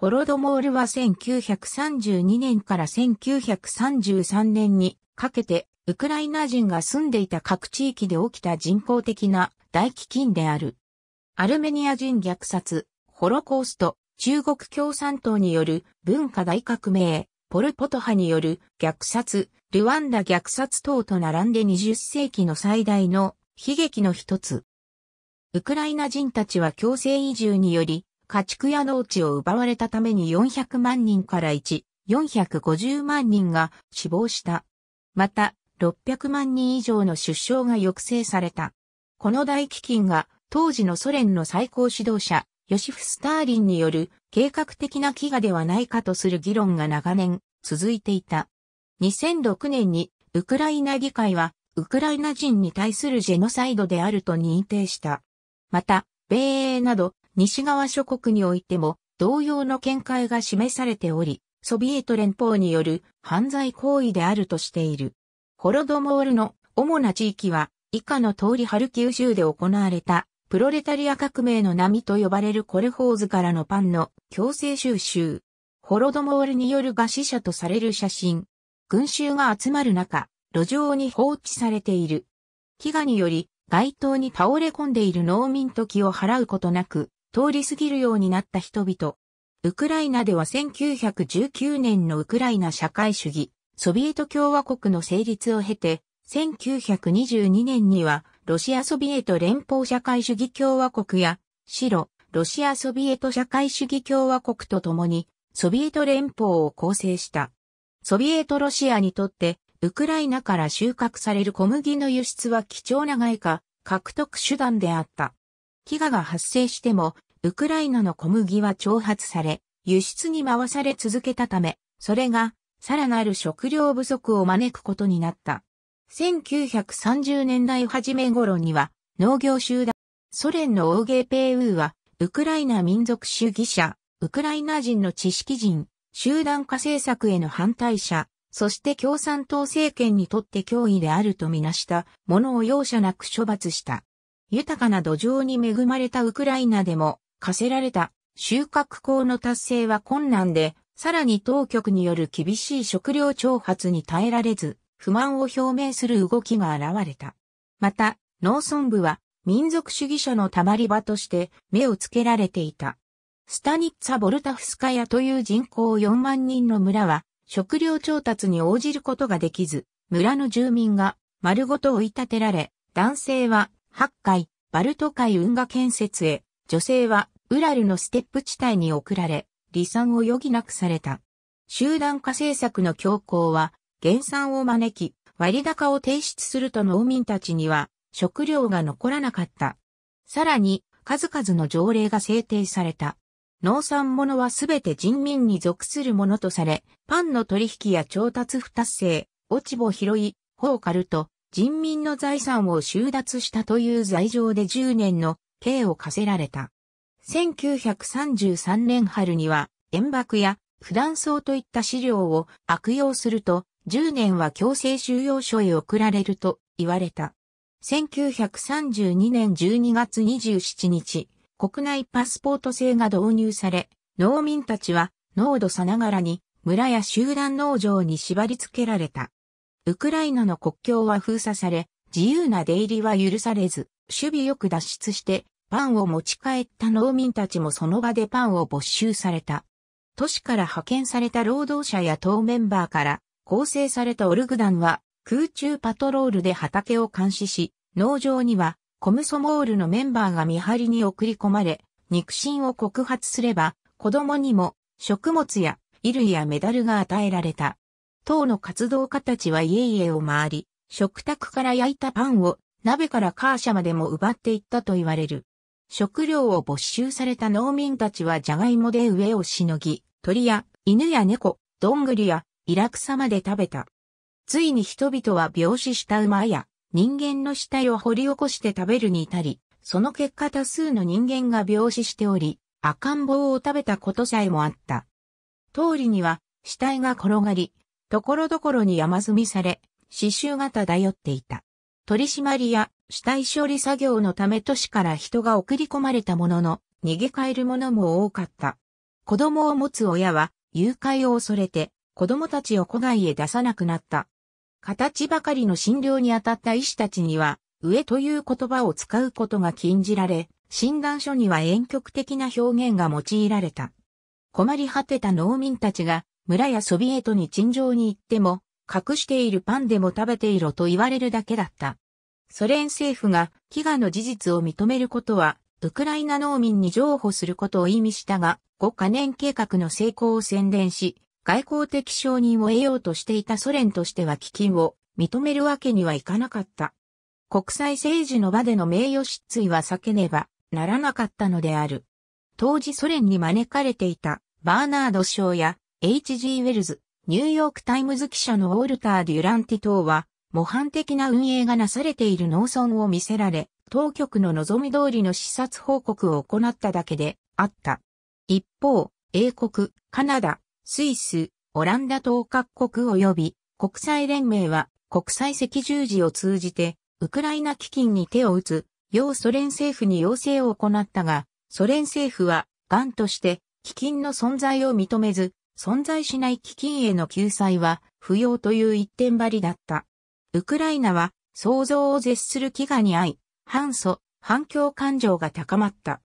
ホロドモールは1932年から1933年にかけてウクライナ人が住んでいた各地域で起きた人工的な大飢饉である。アルメニア人虐殺、ホロコースト、中国共産党による文化大革命、ポルポト派による虐殺、ルワンダ虐殺等と並んで20世紀の最大の悲劇の一つ。ウクライナ人たちは強制移住により家畜や農地を奪われたために400万人から1、450万人が死亡した。また、600万人以上の出生が抑制された。この大飢饉が当時のソ連の最高指導者、ヨシフ・スターリンによる計画的な飢餓ではないかとする議論が長年続いていた。2006年にウクライナ議会はウクライナ人に対するジェノサイドであると認定した。また、米英など西側諸国においても同様の見解が示されており、ソビエト連邦による犯罪行為であるとしている。ホロドモールの主な地域は以下の通りハルキウ州で行われたプロレタリア革命の波と呼ばれるコレホーズからのパンの強制収集。ホロドモールによる餓死者とされる写真。群衆が集まる中、路上に放置されている。飢餓により街頭に倒れ込んでいる農民と気を払うことなく、通り過ぎるようになった人々。ウクライナでは1919年のウクライナ社会主義、ソビエト共和国の成立を経て、1922年にはロシアソビエト連邦社会主義共和国や、白、ロシアソビエト社会主義共和国と共に、ソビエト連邦を構成した。ソビエトロシアにとって、ウクライナから収穫される小麦の輸出は貴重な外貨、獲得手段であった。飢餓が発生しても、ウクライナの小麦は挑発され、輸出に回され続けたため、それが、さらなる食料不足を招くことになった。1930年代初め頃には、農業集団、ソ連のオーゲーペーウーは、ウクライナ民族主義者、ウクライナ人の知識人、集団化政策への反対者、そして共産党政権にとって脅威であるとみなしたものを容赦なく処罰した。豊かな土壌に恵まれたウクライナでも、課せられた収穫校の達成は困難で、さらに当局による厳しい食料調発に耐えられず、不満を表明する動きが現れた。また、農村部は民族主義者の溜まり場として目をつけられていた。スタニッツァ・ボルタフスカヤという人口4万人の村は食料調達に応じることができず、村の住民が丸ごと追い立てられ、男性は八海、バルト海運河建設へ、女性は、ウラルのステップ地帯に送られ、離散を余儀なくされた。集団化政策の強行は、減産を招き、割高を提出すると農民たちには、食料が残らなかった。さらに、数々の条例が制定された。農産物はすべて人民に属するものとされ、パンの取引や調達不達成、落ち穂拾い、ホーカルト、人民の財産を収奪したという罪状で10年の刑を課せられた。1933年春には、原爆や普段層といった資料を悪用すると、10年は強制収容所へ送られると言われた。1932年12月27日、国内パスポート制が導入され、農民たちは、濃度さながらに、村や集団農場に縛り付けられた。ウクライナの国境は封鎖され、自由な出入りは許されず、守備よく脱出して、パンを持ち帰った農民たちもその場でパンを没収された。都市から派遣された労働者や党メンバーから構成されたオルグ団は空中パトロールで畑を監視し、農場にはコムソモールのメンバーが見張りに送り込まれ、肉親を告発すれば子供にも食物や衣類やメダルが与えられた。党の活動家たちは家々を回り、食卓から焼いたパンを鍋からカーシャまでも奪っていったと言われる。食料を没収された農民たちはジャガイモで上をしのぎ、鳥や犬や猫、どんぐりやイラクサまで食べた。ついに人々は病死した馬や人間の死体を掘り起こして食べるに至り、その結果多数の人間が病死しており、赤ん坊を食べたことさえもあった。通りには死体が転がり、ところどころに山積みされ、刺繍が漂っていた。取締りや死体処理作業のため都市から人が送り込まれたものの、逃げ帰る者も多かった。子供を持つ親は誘拐を恐れて子供たちを戸外へ出さなくなった。形ばかりの診療に当たった医師たちには、上という言葉を使うことが禁じられ、診断書には遠曲的な表現が用いられた。困り果てた農民たちが村やソビエトに陳情に行っても、隠しているパンでも食べていろと言われるだけだった。ソ連政府が飢餓の事実を認めることは、ウクライナ農民に譲歩することを意味したが、5カ年計画の成功を宣伝し、外交的承認を得ようとしていたソ連としては飢饉を認めるわけにはいかなかった。国際政治の場での名誉失墜は避けねばならなかったのである。当時ソ連に招かれていたバーナード賞や H.G. ウェルズ、ニューヨークタイムズ記者のウォルター・デュランティ島は、模範的な運営がなされている農村を見せられ、当局の望み通りの視察報告を行っただけであった。一方、英国、カナダ、スイス、オランダ等各国及び国際連盟は国際赤十字を通じてウクライナ基金に手を打つ、要ソ連政府に要請を行ったが、ソ連政府は、癌として基金の存在を認めず、存在しない基金への救済は不要という一点張りだった。ウクライナは想像を絶する飢餓に遭い、反訴、反共感情が高まった。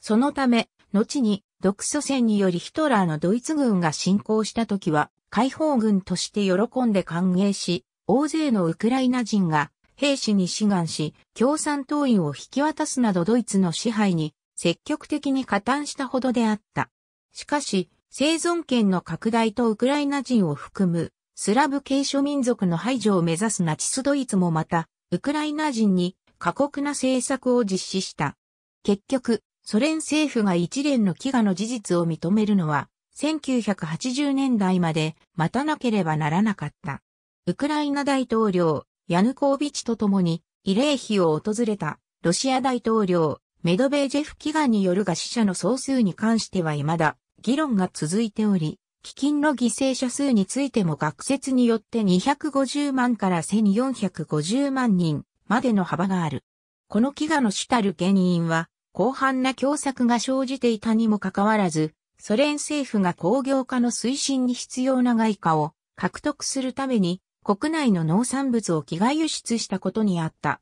そのため、後に独ソ戦によりヒトラーのドイツ軍が侵攻した時は、解放軍として喜んで歓迎し、大勢のウクライナ人が兵士に志願し、共産党員を引き渡すなどドイツの支配に積極的に加担したほどであった。しかし、生存権の拡大とウクライナ人を含むスラブ系諸民族の排除を目指すナチスドイツもまた、ウクライナ人に過酷な政策を実施した。結局、ソ連政府が一連の飢餓の事実を認めるのは、1980年代まで待たなければならなかった。ウクライナ大統領、ヤヌコービチと共に、慰霊碑を訪れた、ロシア大統領、メドベージェフ飢餓による餓死者の総数に関しては未だ、議論が続いており、基金の犠牲者数についても学説によって250万から1450万人までの幅がある。この飢餓の主たる原因は、広範な狭作が生じていたにもかかわらず、ソ連政府が工業化の推進に必要な外貨を獲得するために、国内の農産物を飢餓輸出したことにあった。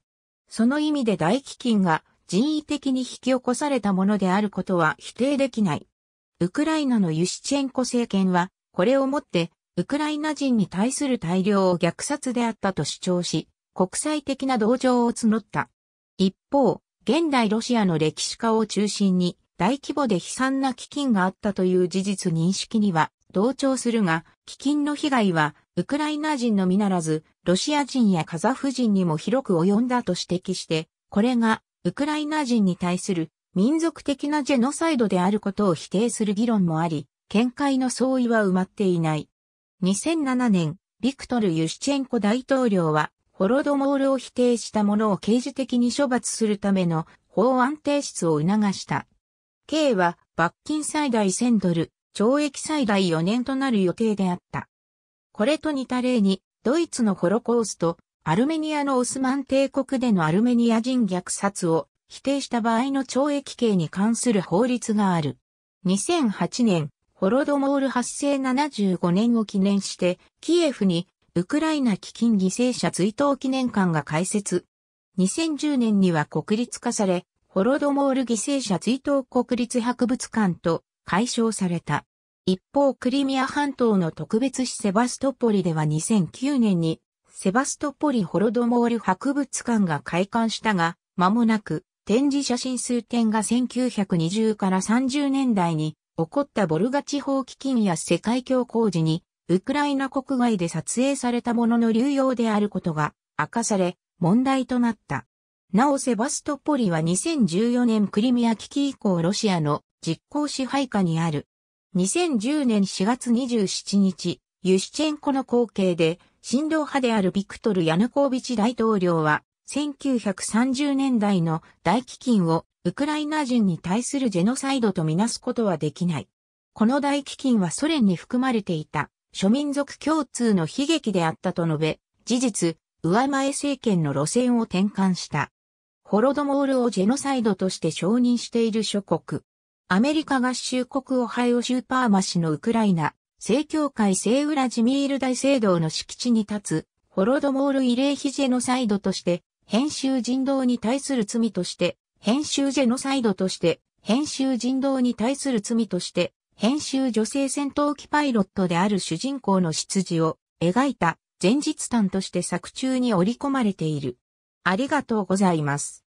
その意味で大飢饉が人為的に引き起こされたものであることは否定できない。ウクライナのユシチェンコ政権は、これをもって、ウクライナ人に対する大量を虐殺であったと主張し、国際的な同情を募った。一方、現代ロシアの歴史家を中心に大規模で悲惨な基金があったという事実認識には同調するが、基金の被害はウクライナ人のみならず、ロシア人やカザフ人にも広く及んだと指摘して、これがウクライナ人に対する民族的なジェノサイドであることを否定する議論もあり、見解の相違は埋まっていない。2007年、ビクトル・ユシチェンコ大統領は、ホロドモールを否定した者を刑事的に処罰するための法案提出を促した。刑は罰金最大1000ドル、懲役最大4年となる予定であった。これと似た例に、ドイツのホロコースト、アルメニアのオスマン帝国でのアルメニア人虐殺を否定した場合の懲役刑に関する法律がある。2008年、ホロドモール発生75年を記念して、キエフにウクライナ基金犠牲者追悼記念館が開設。2010年には国立化され、ホロドモール犠牲者追悼国立博物館と解消された。一方、クリミア半島の特別市セバストポリでは2009年に、セバストポリホロドモール博物館が開館したが、間もなく、展示写真数点が1920から30年代に起こったボルガ地方基金や世界恐慌時にウクライナ国外で撮影されたものの流用であることが明かされ問題となった。なおセバストポリは2014年クリミア危機以降ロシアの実効支配下にある。2010年4月27日、ユシチェンコの後継で、振動派であるビクトル・ヤヌコービチ大統領は、1930年代の大飢饉をウクライナ人に対するジェノサイドとみなすことはできない。この大飢饉はソ連に含まれていた諸民族共通の悲劇であったと述べ、事実、上前政権の路線を転換した。ホロドモールをジェノサイドとして承認している諸国。アメリカ合衆国オハイオ州パーマ市のウクライナ、正教会聖ウラジミール大聖堂の敷地に立つ、ホロドモール慰霊碑ジェノサイドとして編集人道に対する罪として、編集ジェノサイドとして、編集人道に対する罪として、編集女性戦闘機パイロットである主人公の出自を描いた前日譚として作中に織り込まれている。ありがとうございます。